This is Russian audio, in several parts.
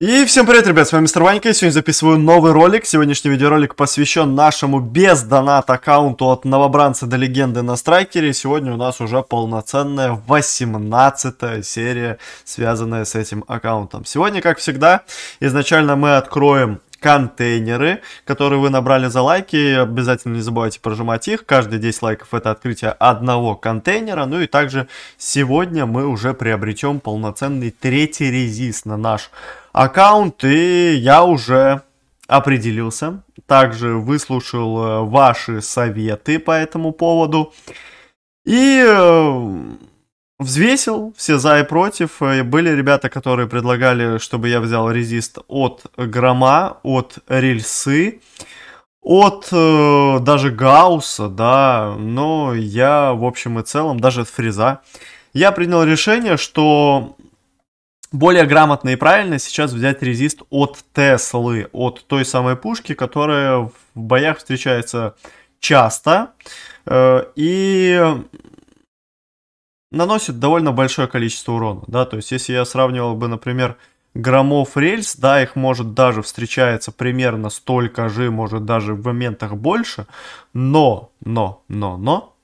И всем привет, ребят, с вами Мистер Ванька, и сегодня записываю новый ролик. Сегодняшний видеоролик посвящен нашему без донат аккаунту от новобранца до легенды на страйкере. сегодня у нас уже полноценная 18 серия, связанная с этим аккаунтом. Сегодня, как всегда, изначально мы откроем контейнеры, которые вы набрали за лайки. Обязательно не забывайте прожимать их. Каждые 10 лайков это открытие одного контейнера. Ну и также сегодня мы уже приобретем полноценный третий резист на наш аккаунт. И я уже определился. Также выслушал э, ваши советы по этому поводу. И э, взвесил все за и против. Э, были ребята, которые предлагали, чтобы я взял резист от грома, от рельсы, от э, даже гаусса, да, но я, в общем и целом, даже от фреза. Я принял решение, что более грамотно и правильно сейчас взять резист от Теслы, от той самой пушки, которая в боях встречается часто. Э, и наносит довольно большое количество урона, да, то есть если я сравнивал бы, например, громов рельс, да, их может даже встречается примерно столько же, может даже в моментах больше, но, но, но, но,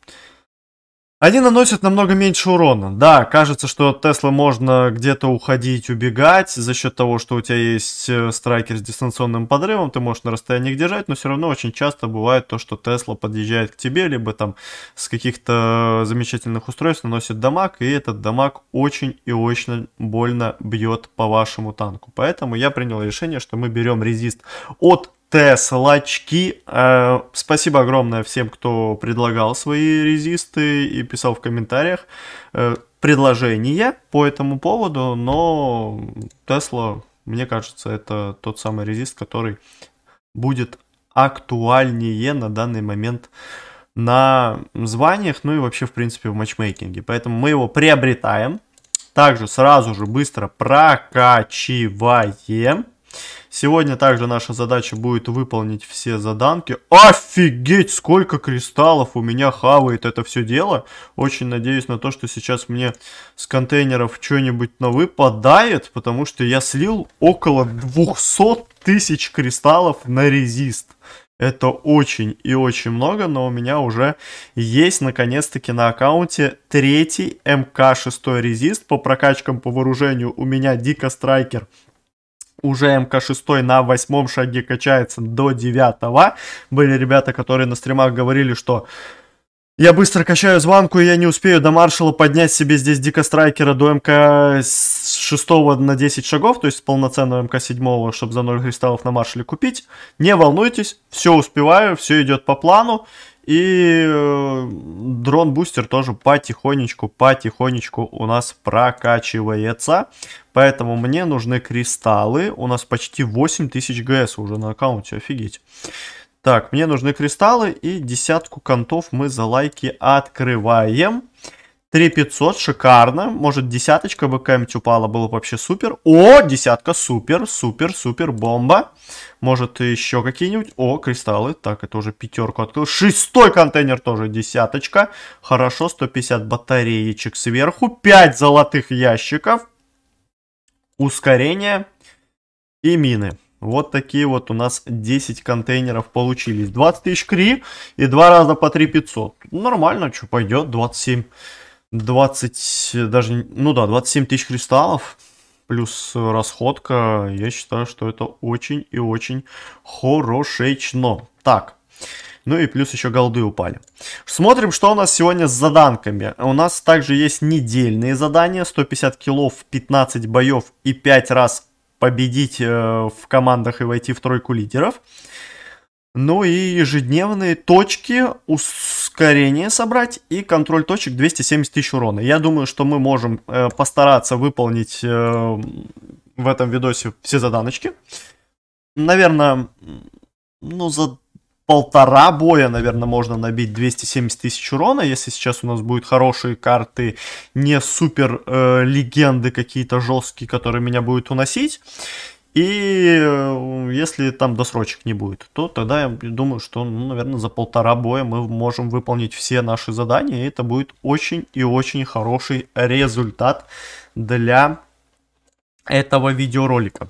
они наносят намного меньше урона. Да, кажется, что от Теслы можно где-то уходить, убегать за счет того, что у тебя есть э, страйкер с дистанционным подрывом, ты можешь на расстоянии их держать, но все равно очень часто бывает то, что Тесла подъезжает к тебе, либо там с каких-то замечательных устройств наносит дамаг, и этот дамаг очень и очень больно бьет по вашему танку. Поэтому я принял решение, что мы берем резист от Теслачки, э, Спасибо огромное всем, кто предлагал свои резисты и писал в комментариях э, предложения по этому поводу, но Тесла, мне кажется, это тот самый резист, который будет актуальнее на данный момент на званиях, ну и вообще, в принципе, в матчмейкинге. Поэтому мы его приобретаем. Также сразу же быстро прокачиваем. Сегодня также наша задача будет выполнить все заданки. Офигеть, сколько кристаллов у меня хавает это все дело. Очень надеюсь на то, что сейчас мне с контейнеров что-нибудь на выпадает, потому что я слил около 200 тысяч кристаллов на резист. Это очень и очень много, но у меня уже есть наконец-таки на аккаунте третий МК-6 резист. По прокачкам, по вооружению у меня Дико Страйкер уже МК-6 на восьмом шаге качается до девятого. Были ребята, которые на стримах говорили, что я быстро качаю звонку и я не успею до маршала поднять себе здесь дико страйкера до МК с 6 на 10 шагов, то есть полноценного МК 7, чтобы за 0 кристаллов на маршале купить. Не волнуйтесь, все успеваю, все идет по плану. И э, дрон-бустер тоже потихонечку, потихонечку у нас прокачивается. Поэтому мне нужны кристаллы. У нас почти 8000 ГС уже на аккаунте, офигеть. Так, мне нужны кристаллы и десятку контов мы за лайки открываем. 3500, шикарно. Может, десяточка бы какая-нибудь упала, было бы вообще супер. О, десятка, супер, супер, супер, бомба. Может, еще какие-нибудь. О, кристаллы. Так, это уже пятерку открыл. Шестой контейнер тоже десяточка. Хорошо, 150 батареечек сверху. 5 золотых ящиков. Ускорение и мины. Вот такие вот у нас 10 контейнеров получились. 20 тысяч кри и два раза по 3 500. Нормально, что пойдет, 27 20, даже, ну да, 27 тысяч кристаллов плюс расходка, я считаю, что это очень и очень хорошечно. Так, ну и плюс еще голды упали. Смотрим, что у нас сегодня с заданками. У нас также есть недельные задания. 150 килов, 15 боев и 5 раз победить э, в командах и войти в тройку лидеров. Ну и ежедневные точки ускорение собрать и контроль точек 270 тысяч урона. Я думаю, что мы можем э, постараться выполнить э, в этом видосе все заданочки. Наверное, ну за полтора боя, наверное, можно набить 270 тысяч урона, если сейчас у нас будут хорошие карты, не супер э, легенды какие-то жесткие, которые меня будут уносить. И э, если там досрочек не будет, то тогда я думаю, что, ну, наверное, за полтора боя мы можем выполнить все наши задания. И это будет очень и очень хороший результат для этого видеоролика.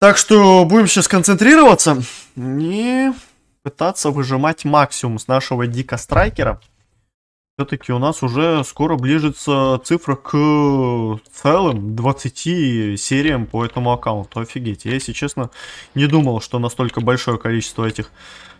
Так что будем сейчас концентрироваться и пытаться выжимать максимум с нашего дика страйкера. Все-таки у нас уже скоро ближится цифра к целым 20 сериям по этому аккаунту. Офигеть. Я, если честно, не думал, что настолько большое количество этих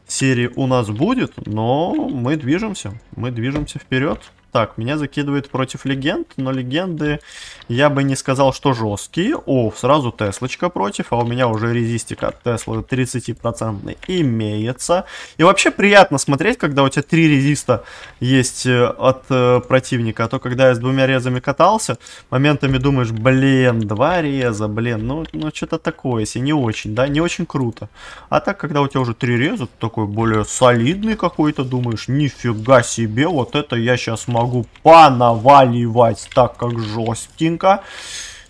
серий у нас будет, но мы движемся. Мы движемся вперед. Так, меня закидывает против легенд, но легенды я бы не сказал, что жесткие. О, сразу Теслочка против, а у меня уже резистик от Тесла 30% имеется. И вообще приятно смотреть, когда у тебя три резиста есть э, от э, противника. А то, когда я с двумя резами катался, моментами думаешь, блин, два реза, блин, ну, ну что-то такое, если не очень, да, не очень круто. А так, когда у тебя уже три реза, такой более солидный какой-то, думаешь, нифига себе, вот это я сейчас могу могу понаваливать так, как жестенько.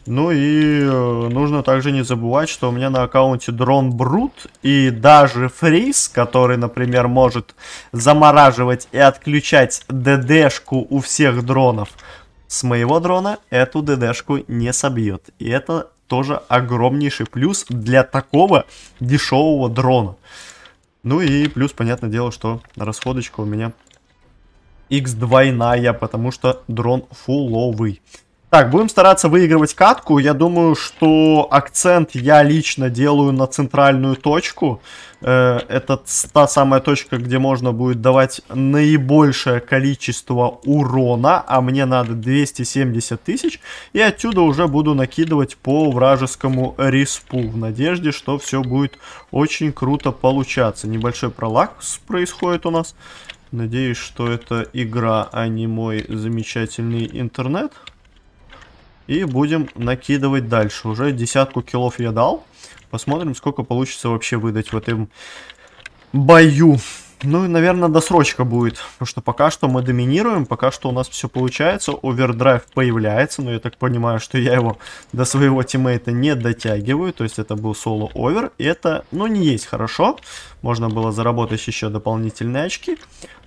Ну и э, нужно также не забывать, что у меня на аккаунте дрон Брут и даже Фриз, который, например, может замораживать и отключать ДДшку у всех дронов. С моего дрона эту ДДшку не собьет. И это тоже огромнейший плюс для такого дешевого дрона. Ну и плюс, понятное дело, что расходочка у меня X двойная, потому что дрон фуловый. Так, будем стараться выигрывать катку. Я думаю, что акцент я лично делаю на центральную точку. Э, это та самая точка, где можно будет давать наибольшее количество урона, а мне надо 270 тысяч. И отсюда уже буду накидывать по вражескому респу, в надежде, что все будет очень круто получаться. Небольшой пролаг происходит у нас. Надеюсь, что это игра, а не мой замечательный интернет. И будем накидывать дальше. Уже десятку килов я дал. Посмотрим, сколько получится вообще выдать в этом бою. Ну, наверное, досрочка будет, потому что пока что мы доминируем, пока что у нас все получается, овердрайв появляется, но я так понимаю, что я его до своего тиммейта не дотягиваю, то есть это был соло-овер, это, ну, не есть хорошо, можно было заработать еще дополнительные очки,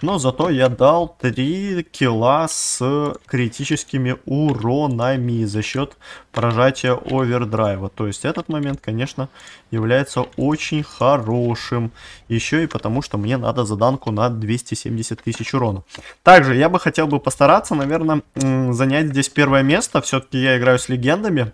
но зато я дал 3 килла с критическими уронами за счет прожатия овердрайва, то есть этот момент, конечно, является очень хорошим, еще и потому, что мне надо заданку на 270 тысяч урона. Также я бы хотел бы постараться, наверное, занять здесь первое место. Все-таки я играю с легендами.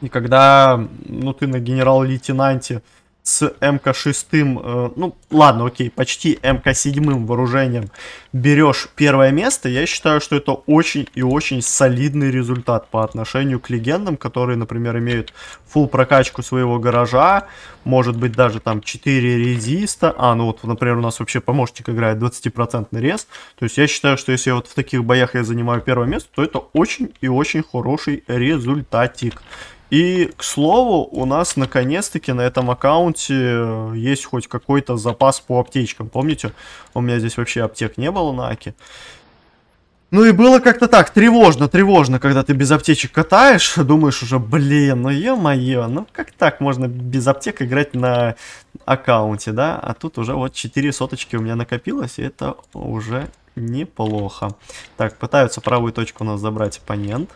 И когда ну, ты на генерал-лейтенанте с МК-6, э, ну ладно, окей, почти МК-7 вооружением берешь первое место, я считаю, что это очень и очень солидный результат по отношению к легендам, которые, например, имеют full прокачку своего гаража, может быть даже там 4 резиста, а ну вот, например, у нас вообще помощник играет 20% рез, то есть я считаю, что если вот в таких боях я занимаю первое место, то это очень и очень хороший результатик. И, к слову, у нас наконец-таки на этом аккаунте э, есть хоть какой-то запас по аптечкам. Помните, у меня здесь вообще аптек не было на Аке. Ну и было как-то так, тревожно, тревожно, когда ты без аптечек катаешь, думаешь уже, блин, ну ё-моё, ну как так можно без аптек играть на аккаунте, да? А тут уже вот 4 соточки у меня накопилось, и это уже неплохо. Так, пытаются правую точку у нас забрать оппонент.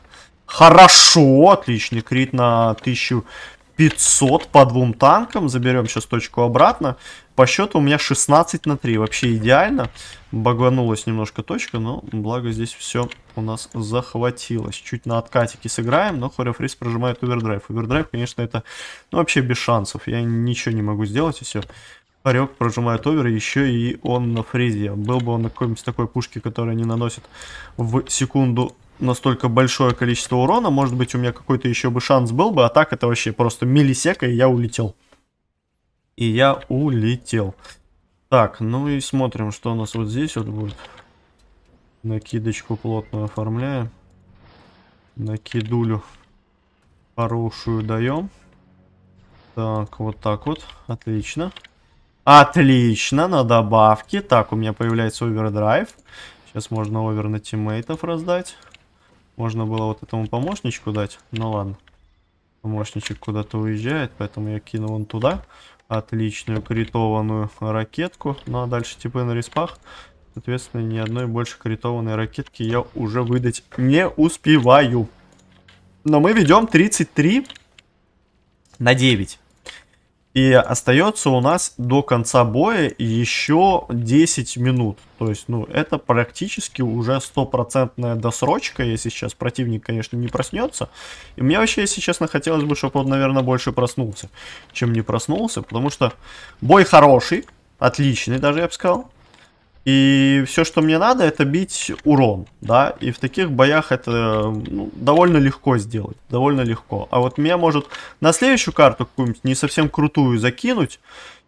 Хорошо, отличный крит на 1500 по двум танкам. Заберем сейчас точку обратно. По счету у меня 16 на 3. Вообще идеально. Баганулась немножко точка, но благо здесь все у нас захватилось. Чуть на откатике сыграем, но хореофриз прожимает овердрайв. Овердрайв, конечно, это ну, вообще без шансов. Я ничего не могу сделать и все. Хорек прожимает овер, еще и он на фризе. Был бы он на какой-нибудь такой пушке, которая не наносит в секунду настолько большое количество урона. Может быть, у меня какой-то еще бы шанс был бы, а так это вообще просто миллисека, и я улетел. И я улетел. Так, ну и смотрим, что у нас вот здесь вот будет. Накидочку плотно оформляем. Накидулю хорошую даем. Так, вот так вот. Отлично. Отлично, на добавке. Так, у меня появляется овердрайв. Сейчас можно овер на тиммейтов раздать. Можно было вот этому помощничку дать. Ну ладно. Помощничек куда-то уезжает, поэтому я кину вон туда. Отличную критованную ракетку. Ну а дальше типа на респах. Соответственно, ни одной больше критованной ракетки я уже выдать не успеваю. Но мы ведем 33 на 9. И остается у нас до конца боя еще 10 минут. То есть, ну, это практически уже стопроцентная досрочка, если сейчас противник, конечно, не проснется. И мне вообще, если честно, хотелось бы, чтобы он, наверное, больше проснулся, чем не проснулся. Потому что бой хороший, отличный даже, я бы сказал. И все, что мне надо, это бить урон, да, и в таких боях это ну, довольно легко сделать, довольно легко. А вот меня может на следующую карту какую-нибудь не совсем крутую закинуть,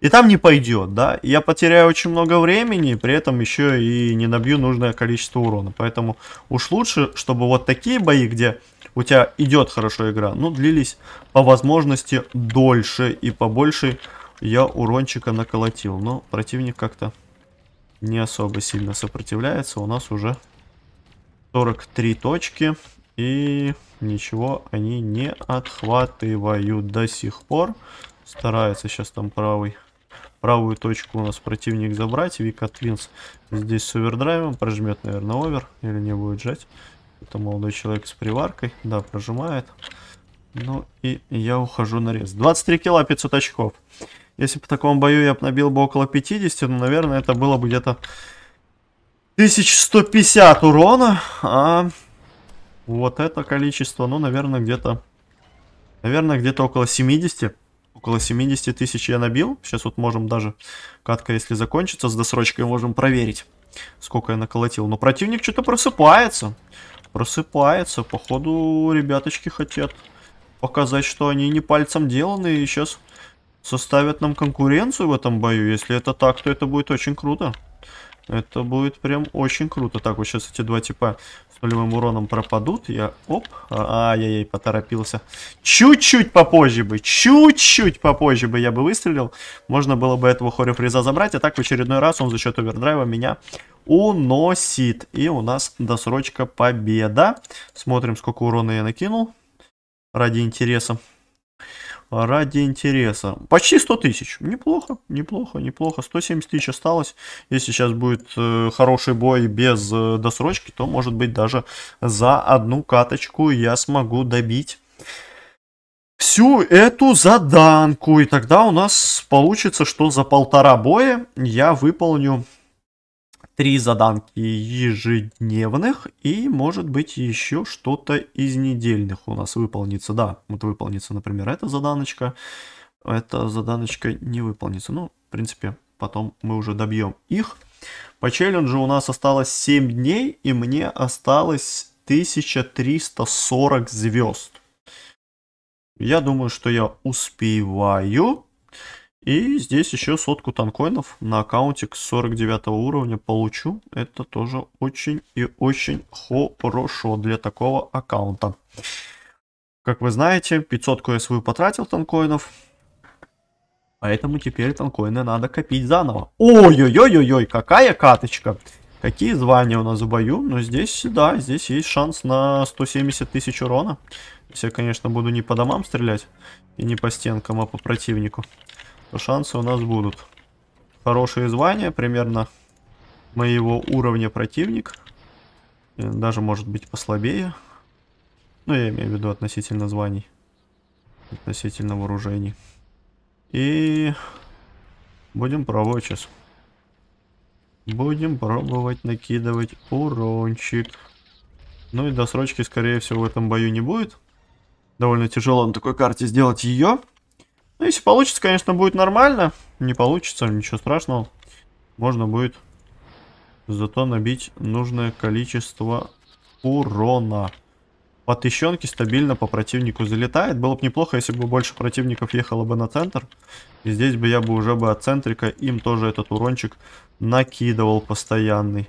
и там не пойдет, да, я потеряю очень много времени, при этом еще и не набью нужное количество урона. Поэтому уж лучше, чтобы вот такие бои, где у тебя идет хорошо игра, ну, длились по возможности дольше и побольше я урончика наколотил, но противник как-то не особо сильно сопротивляется. У нас уже 43 точки. И ничего они не отхватывают до сих пор. Старается сейчас там правый правую точку у нас противник забрать. Вика Твинс здесь с овердрайвом прожмет, наверное, овер. Или не будет жать. Это молодой человек с приваркой. Да, прожимает. Ну и я ухожу на рез. 23 кило, 500 очков. Если по такому бою я набил бы около 50, ну, наверное, это было бы где-то 1150 урона. А вот это количество, ну, наверное, где-то... Наверное, где-то около 70. Около 70 тысяч я набил. Сейчас вот можем даже... Катка, если закончится с досрочкой, можем проверить, сколько я наколотил. Но противник что-то просыпается. Просыпается. Походу, ребяточки хотят показать, что они не пальцем деланы и сейчас составят нам конкуренцию в этом бою. Если это так, то это будет очень круто. Это будет прям очень круто. Так, вот сейчас эти два типа с нулевым уроном пропадут. Я, оп, а, ай-яй-яй, поторопился. Чуть-чуть попозже бы, чуть-чуть попозже бы я бы выстрелил. Можно было бы этого хорефриза забрать. А так в очередной раз он за счет овердрайва меня уносит. И у нас досрочка победа. Смотрим, сколько урона я накинул ради интереса. Ради интереса. Почти 100 тысяч. Неплохо, неплохо, неплохо. 170 тысяч осталось. Если сейчас будет э, хороший бой без э, досрочки, то, может быть, даже за одну каточку я смогу добить всю эту заданку. И тогда у нас получится, что за полтора боя я выполню три заданки ежедневных и, может быть, еще что-то из недельных у нас выполнится. Да, вот выполнится, например, эта заданочка. Эта заданочка не выполнится. Ну, в принципе, потом мы уже добьем их. По челленджу у нас осталось 7 дней, и мне осталось 1340 звезд. Я думаю, что я успеваю. И здесь еще сотку танкоинов на аккаунтик 49 уровня получу. Это тоже очень и очень хорошо для такого аккаунта. Как вы знаете, 500 КСВ потратил танкоинов. Поэтому теперь танкоины надо копить заново. Ой-ой-ой-ой, какая каточка. Какие звания у нас в бою? Но ну, здесь, да, здесь есть шанс на 170 тысяч урона. Если я, конечно, буду не по домам стрелять и не по стенкам, а по противнику шансы у нас будут. Хорошие звания, примерно моего уровня противник. Даже может быть послабее. Ну, я имею в виду относительно званий. Относительно вооружений. И будем пробовать сейчас. Будем пробовать накидывать урончик. Ну и досрочки, скорее всего, в этом бою не будет. Довольно тяжело на такой карте сделать ее. Ну, если получится, конечно, будет нормально. Не получится, ничего страшного. Можно будет зато набить нужное количество урона. По тыщенке стабильно по противнику залетает. Было бы неплохо, если бы больше противников ехало бы на центр. И здесь бы я бы уже бы от центрика им тоже этот урончик накидывал постоянный.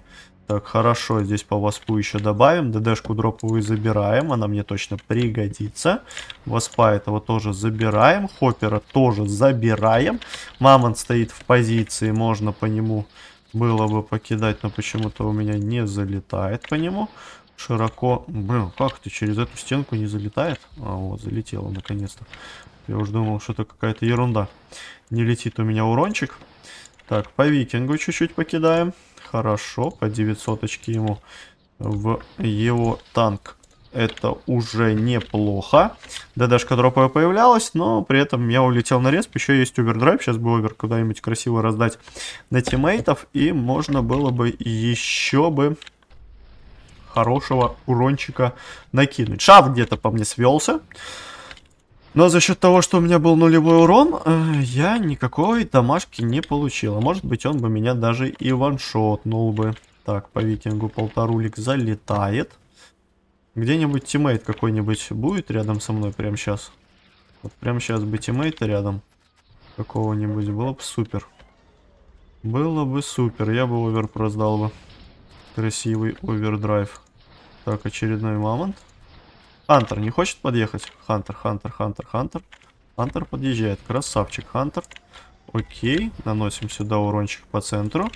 Так, хорошо, здесь по воспу еще добавим. ДДшку дроповую забираем, она мне точно пригодится. Воспа этого тоже забираем. Хоппера тоже забираем. Мамонт стоит в позиции, можно по нему было бы покидать, но почему-то у меня не залетает по нему. Широко... Блин, как ты через эту стенку не залетает? А, вот, залетела наконец-то. Я уже думал, что это какая-то ерунда. Не летит у меня урончик. Так, по викингу чуть-чуть покидаем. Хорошо, по 900 ему в его танк. Это уже неплохо. ДДшка дропая появлялась, но при этом я улетел на респ. Еще есть овердрайв. Сейчас бы овер куда-нибудь красиво раздать на тиммейтов. И можно было бы еще бы хорошего урончика накинуть. Шаф где-то по мне свелся. Но за счет того, что у меня был нулевой урон, э, я никакой домашки не получил. А может быть он бы меня даже и ваншотнул бы. Так, по викингу полторулик залетает. Где-нибудь тиммейт какой-нибудь будет рядом со мной прямо сейчас? Вот прямо сейчас бы тиммейта рядом какого-нибудь было бы супер. Было бы супер, я бы овер продал бы. Красивый овердрайв. Так, очередной мамонт. Хантер не хочет подъехать? Хантер, Хантер, Хантер, Хантер. Хантер подъезжает. Красавчик, Хантер. Окей, наносим сюда урончик по центру.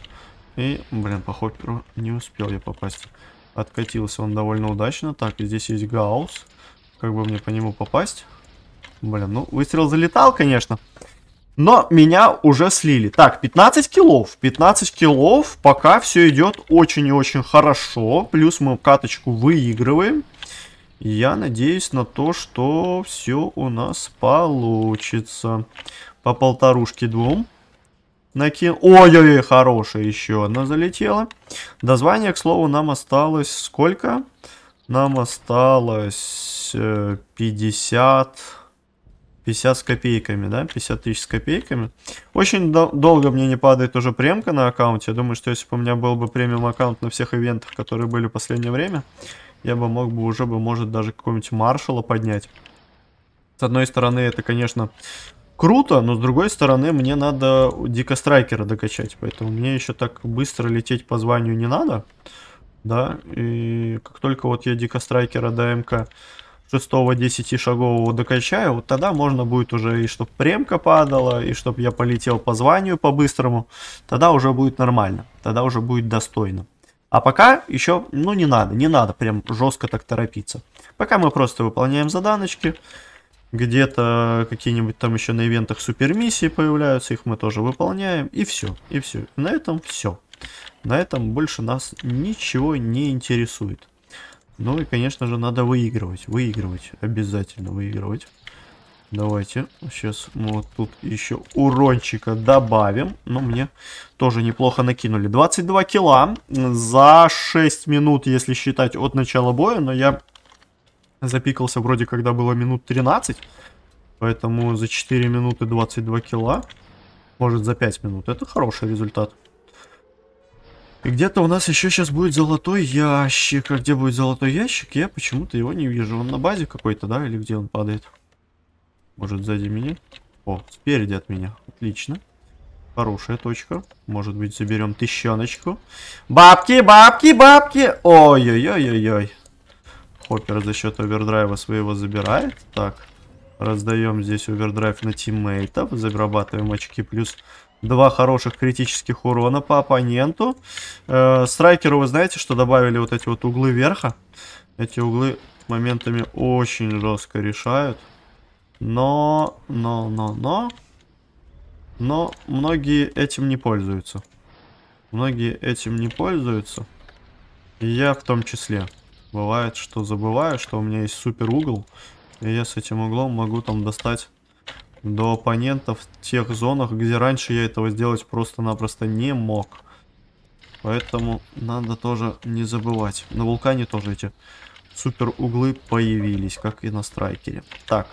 И, блин, по хопперу не успел я попасть. Откатился он довольно удачно. Так, здесь есть гаусс. Как бы мне по нему попасть? Блин, ну, выстрел залетал, конечно. Но меня уже слили. Так, 15 килов. 15 килов. Пока все идет очень и очень хорошо. Плюс мы каточку выигрываем. Я надеюсь на то, что все у нас получится. По полторушке двум. Накин... Ой-ой-ой, хорошая еще одна залетела. До звания, к слову, нам осталось сколько? Нам осталось 50... Э, 50 с копейками, да? 50 тысяч с копейками. Очень дол долго мне не падает уже премка на аккаунте. Я думаю, что если бы у меня был бы премиум аккаунт на всех ивентах, которые были в последнее время, я бы мог бы уже бы, может, даже какого-нибудь маршала поднять. С одной стороны, это, конечно, круто, но с другой стороны, мне надо дико страйкера докачать. Поэтому мне еще так быстро лететь по званию не надо. Да, и как только вот я дико страйкера ДМК 6-10 шагового докачаю, вот тогда можно будет уже и чтоб премка падала, и чтоб я полетел по званию по-быстрому. Тогда уже будет нормально, тогда уже будет достойно. А пока еще, ну не надо, не надо прям жестко так торопиться. Пока мы просто выполняем заданочки. Где-то какие-нибудь там еще на ивентах супермиссии появляются, их мы тоже выполняем. И все, и все. На этом все. На этом больше нас ничего не интересует. Ну и, конечно же, надо выигрывать. Выигрывать. Обязательно выигрывать. Давайте сейчас вот тут еще урончика добавим. Но ну, мне тоже неплохо накинули. 22 кило за 6 минут, если считать от начала боя. Но я запикался вроде, когда было минут 13. Поэтому за 4 минуты 22 кило. Может за 5 минут. Это хороший результат. И где-то у нас еще сейчас будет золотой ящик. А где будет золотой ящик, я почему-то его не вижу. Он на базе какой-то, да? Или где он падает? Может сзади меня? О, спереди от меня. Отлично. Хорошая точка. Может быть, заберем тыщеночку. Бабки, бабки, бабки! Ой-ой-ой-ой-ой. Хоппер за счет овердрайва своего забирает. Так, раздаем здесь овердрайв на тиммейтов. Зарабатываем очки плюс два хороших критических урона по оппоненту. Э, страйкеру вы знаете, что добавили вот эти вот углы верха. Эти углы моментами очень жестко решают. Но, но, но, но. Но многие этим не пользуются. Многие этим не пользуются. И я в том числе. Бывает, что забываю, что у меня есть супер угол. И я с этим углом могу там достать до оппонента в тех зонах, где раньше я этого сделать просто-напросто не мог. Поэтому надо тоже не забывать. На вулкане тоже эти супер углы появились, как и на страйкере. Так.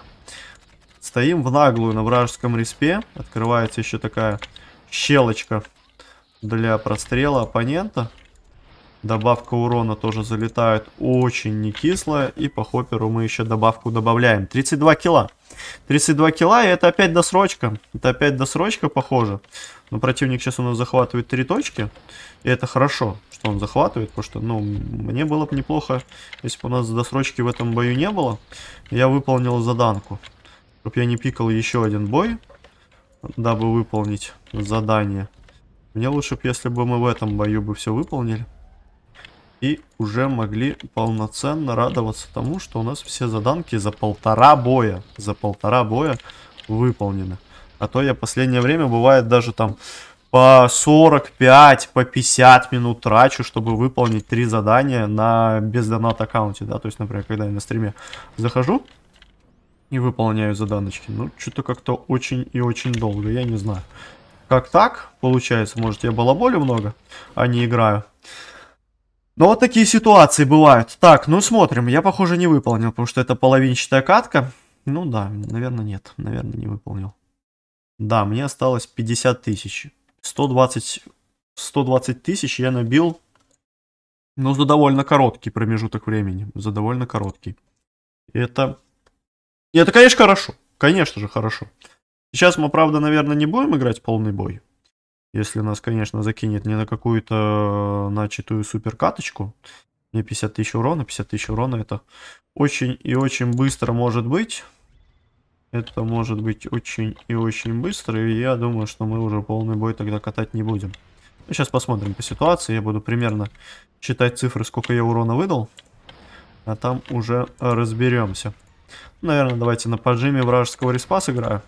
Стоим в наглую на вражеском респе. Открывается еще такая щелочка для прострела оппонента. Добавка урона тоже залетает очень не кислая. И по хопперу мы еще добавку добавляем. 32 кило. 32 кило, и это опять досрочка. Это опять досрочка, похоже. Но противник сейчас у нас захватывает 3 точки. И это хорошо, что он захватывает. Потому что, ну, мне было бы неплохо, если бы у нас досрочки в этом бою не было. Я выполнил заданку. Чтоб я не пикал еще один бой, дабы выполнить задание. Мне лучше бы, если бы мы в этом бою бы все выполнили. И уже могли полноценно радоваться тому, что у нас все заданки за полтора боя, за полтора боя выполнены. А то я последнее время бывает даже там по 45, по 50 минут трачу, чтобы выполнить три задания на без аккаунте, да, то есть, например, когда я на стриме захожу, и выполняю заданочки. Ну, что-то как-то очень и очень долго, я не знаю. Как так получается? Может, я балаболю много, а не играю? Но ну, вот такие ситуации бывают. Так, ну смотрим. Я, похоже, не выполнил, потому что это половинчатая катка. Ну да, наверное, нет. Наверное, не выполнил. Да, мне осталось 50 тысяч. 120, 120 тысяч я набил, но ну, за довольно короткий промежуток времени. За довольно короткий. Это и это, конечно, хорошо. Конечно же, хорошо. Сейчас мы, правда, наверное, не будем играть полный бой. Если нас, конечно, закинет не на какую-то э, начатую суперкаточку. Мне 50 тысяч урона. 50 тысяч урона это очень и очень быстро может быть. Это может быть очень и очень быстро. И я думаю, что мы уже полный бой тогда катать не будем. Ну, сейчас посмотрим по ситуации. Я буду примерно читать цифры, сколько я урона выдал. А там уже разберемся. Наверное, давайте на поджиме вражеского респа сыграю.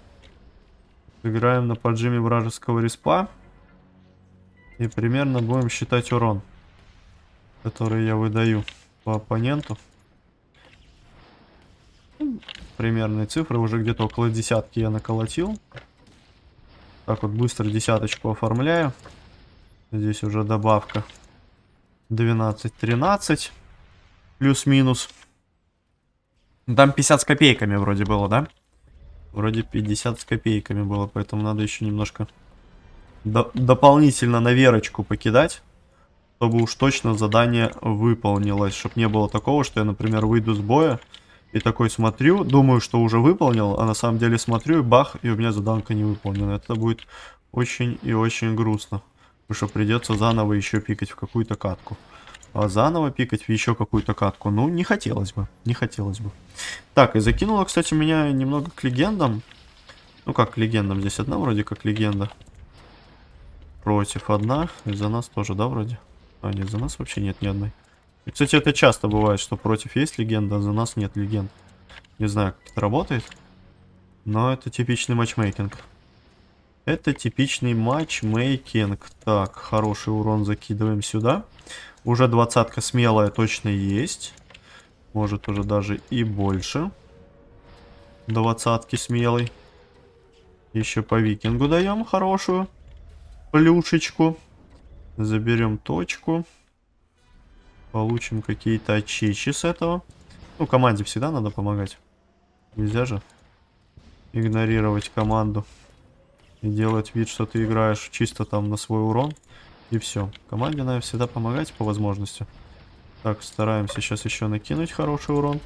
Сыграем на поджиме вражеского респа. И примерно будем считать урон, который я выдаю по оппоненту. Примерные цифры, уже где-то около десятки я наколотил. Так вот быстро десяточку оформляю. Здесь уже добавка 12-13. Плюс-минус. Ну, там 50 с копейками вроде было, да? Вроде 50 с копейками было, поэтому надо еще немножко до дополнительно на верочку покидать, чтобы уж точно задание выполнилось, чтобы не было такого, что я, например, выйду с боя и такой смотрю, думаю, что уже выполнил, а на самом деле смотрю и бах, и у меня заданка не выполнена. Это будет очень и очень грустно, потому что придется заново еще пикать в какую-то катку. А, заново пикать еще какую-то катку. Ну, не хотелось бы, не хотелось бы. Так, и закинуло, кстати, меня немного к легендам. Ну, как к легендам, здесь одна вроде как легенда. Против одна, и за нас тоже, да, вроде? А, нет, за нас вообще нет ни одной. И, кстати, это часто бывает, что против есть легенда, а за нас нет легенд. Не знаю, как это работает, но это типичный матчмейкинг. Это типичный матчмейкинг. Так, хороший урон закидываем сюда. Сюда. Уже двадцатка смелая точно есть. Может уже даже и больше. Двадцатки смелый. Еще по викингу даем хорошую плюшечку. Заберем точку. Получим какие-то очечи с этого. Ну, команде всегда надо помогать. Нельзя же игнорировать команду. И делать вид, что ты играешь чисто там на свой урон. И все. Команде надо всегда помогать по возможности. Так, стараемся сейчас еще накинуть хороший урон.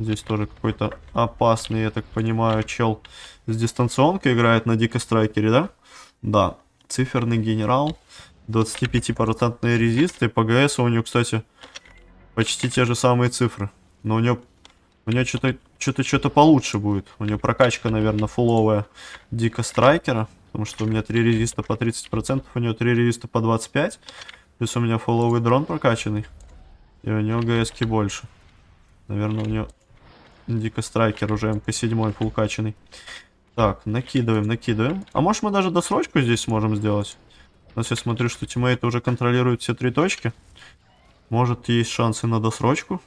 Здесь тоже какой-то опасный, я так понимаю, чел с дистанционкой играет на дикострайкере, да? Да. Циферный генерал. 25% резисты. По ГС у него, кстати, почти те же самые цифры. Но у него, у него что-то что-то что-то получше будет. У нее прокачка, наверное, фуловая Дика Страйкера. Потому что у меня 3 резиста по 30%, у нее 3 резиста по 25%. Плюс у меня фуловый дрон прокачанный. И у нее ГСки больше. Наверное, у нее Дика Страйкер уже МК-7 фулкачанный. Так, накидываем, накидываем. А может мы даже досрочку здесь сможем сделать? У нас я смотрю, что тиммейты уже контролируют все три точки. Может есть шансы на досрочку?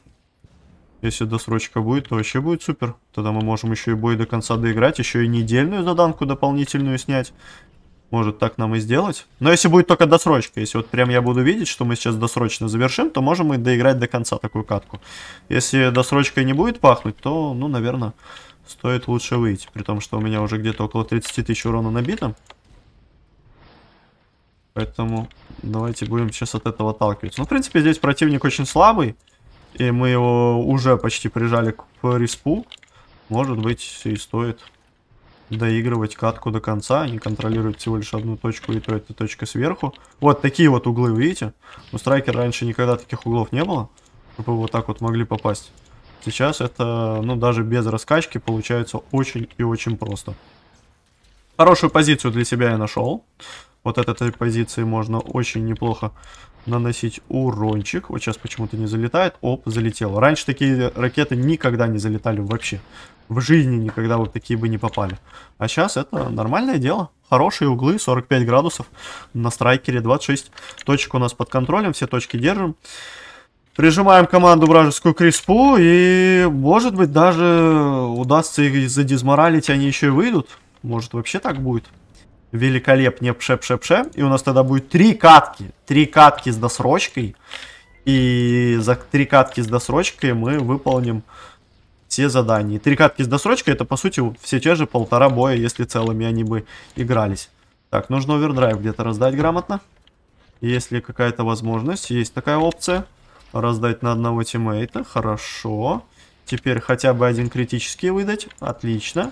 Если досрочка будет, то вообще будет супер. Тогда мы можем еще и бой до конца доиграть, еще и недельную заданку дополнительную снять. Может так нам и сделать. Но если будет только досрочка, если вот прям я буду видеть, что мы сейчас досрочно завершим, то можем и доиграть до конца такую катку. Если досрочкой не будет пахнуть, то, ну, наверное, стоит лучше выйти. При том, что у меня уже где-то около 30 тысяч урона набито. Поэтому давайте будем сейчас от этого отталкиваться. Ну, в принципе, здесь противник очень слабый. И мы его уже почти прижали к респу. Может быть, и стоит доигрывать катку до конца. Они контролируют всего лишь одну точку, и то это точка сверху. Вот такие вот углы, видите? У страйкера раньше никогда таких углов не было, чтобы вот так вот могли попасть. Сейчас это, ну, даже без раскачки получается очень и очень просто. Хорошую позицию для себя я нашел. Вот от этой позиции можно очень неплохо наносить урончик. Вот сейчас почему-то не залетает. Оп, залетело. Раньше такие ракеты никогда не залетали вообще. В жизни никогда вот такие бы не попали. А сейчас это нормальное дело. Хорошие углы, 45 градусов. На страйкере 26 точек у нас под контролем. Все точки держим. Прижимаем команду вражескую криспу И, может быть, даже удастся их задизморалить, они еще и выйдут. Может, вообще так будет великолепнее пше-пше-пше. И у нас тогда будет три катки. Три катки с досрочкой. И за три катки с досрочкой мы выполним все задания. Три катки с досрочкой это по сути все те же полтора боя, если целыми они бы игрались. Так, нужно овердрайв где-то раздать грамотно. Если какая-то возможность, есть такая опция. Раздать на одного тиммейта, хорошо. Теперь хотя бы один критический выдать, отлично. Отлично.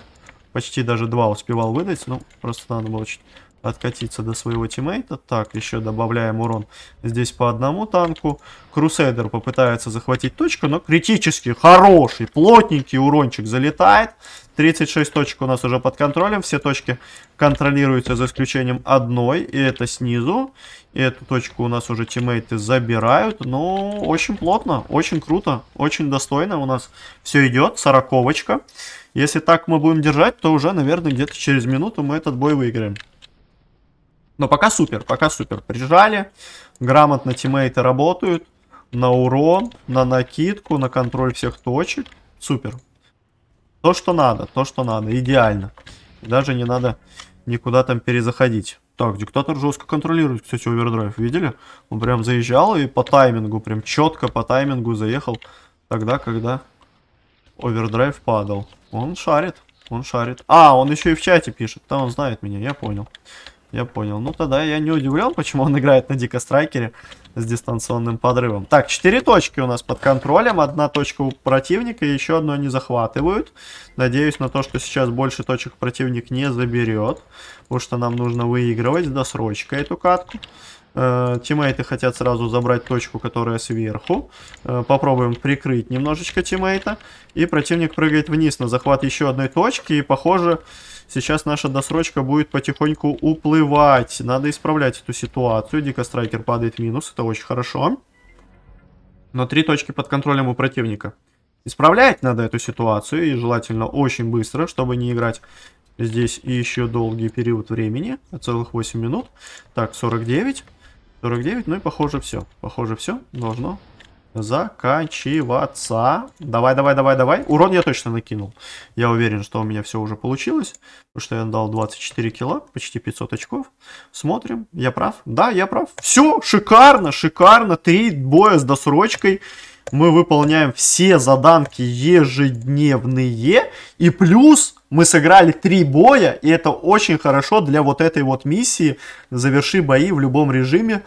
Почти даже два успевал выдать, но ну, просто надо было чуть откатиться до своего тиммейта. Так, еще добавляем урон здесь по одному танку. Крусейдер попытается захватить точку, но критически хороший, плотненький урончик залетает. 36 точек у нас уже под контролем. Все точки контролируются за исключением одной, и это снизу. И эту точку у нас уже тиммейты забирают. Ну, очень плотно, очень круто, очень достойно у нас все идет. Сороковочка. Если так мы будем держать, то уже, наверное, где-то через минуту мы этот бой выиграем. Но пока супер, пока супер. Прижали, грамотно тиммейты работают. На урон, на накидку, на контроль всех точек. Супер. То, что надо, то, что надо. Идеально. даже не надо никуда там перезаходить. Так, диктатор жестко контролирует, кстати, овердрайв. Видели? Он прям заезжал и по таймингу, прям четко по таймингу заехал. Тогда, когда Овердрайв падал. Он шарит. Он шарит. А, он еще и в чате пишет. Там он знает меня, я понял. Я понял. Ну, тогда я не удивлен, почему он играет на дикострайкере с дистанционным подрывом. Так, 4 точки у нас под контролем. Одна точка у противника, еще одну они захватывают. Надеюсь на то, что сейчас больше точек противник не заберет. Потому что нам нужно выигрывать с эту катку. Э, Тиммейты хотят сразу забрать точку, которая сверху. Э, Попробуем прикрыть немножечко тиммейта. И противник прыгает вниз на захват еще одной точки. И похоже, сейчас наша досрочка будет потихоньку уплывать. Надо исправлять эту ситуацию. Дико страйкер падает минус. Это очень хорошо. Но три точки под контролем у противника. Исправлять надо эту ситуацию. И желательно очень быстро, чтобы не играть здесь еще долгий период времени. Целых 8 минут. Так, 49. 49, ну и похоже все. Похоже все должно заканчиваться. Давай, давай, давай, давай. Урон я точно накинул. Я уверен, что у меня все уже получилось, потому что я дал 24 кило, почти 500 очков. Смотрим, я прав? Да, я прав. Все, шикарно, шикарно. Три боя с досрочкой мы выполняем все заданки ежедневные. И плюс мы сыграли три боя, и это очень хорошо для вот этой вот миссии. Заверши бои в любом режиме.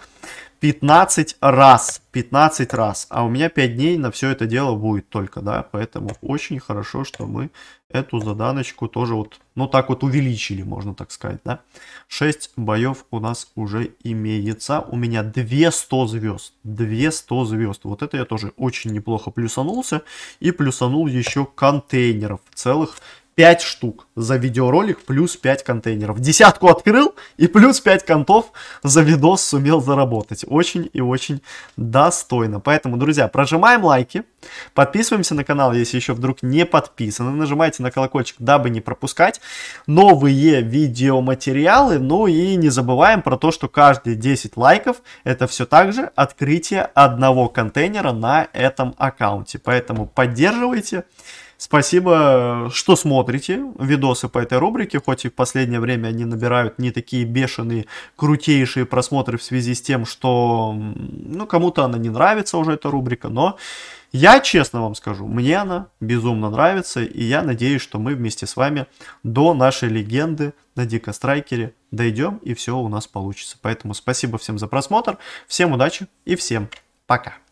15 раз, 15 раз. А у меня 5 дней на все это дело будет только, да, поэтому очень хорошо, что мы эту заданочку тоже вот, ну так вот увеличили, можно так сказать, да. 6 боев у нас уже имеется, у меня 200 звезд, 200 звезд. Вот это я тоже очень неплохо плюсанулся и плюсанул еще контейнеров целых 5 штук за видеоролик плюс 5 контейнеров. Десятку открыл и плюс 5 контов за видос сумел заработать. Очень и очень достойно. Поэтому, друзья, прожимаем лайки, подписываемся на канал, если еще вдруг не подписаны, нажимайте на колокольчик, дабы не пропускать новые видеоматериалы. Ну и не забываем про то, что каждые 10 лайков это все также открытие одного контейнера на этом аккаунте. Поэтому поддерживайте. Спасибо, что смотрите видосы по этой рубрике, хоть и в последнее время они набирают не такие бешеные, крутейшие просмотры в связи с тем, что ну, кому-то она не нравится уже эта рубрика, но я честно вам скажу, мне она безумно нравится, и я надеюсь, что мы вместе с вами до нашей легенды на Страйкере дойдем, и все у нас получится. Поэтому спасибо всем за просмотр, всем удачи и всем пока.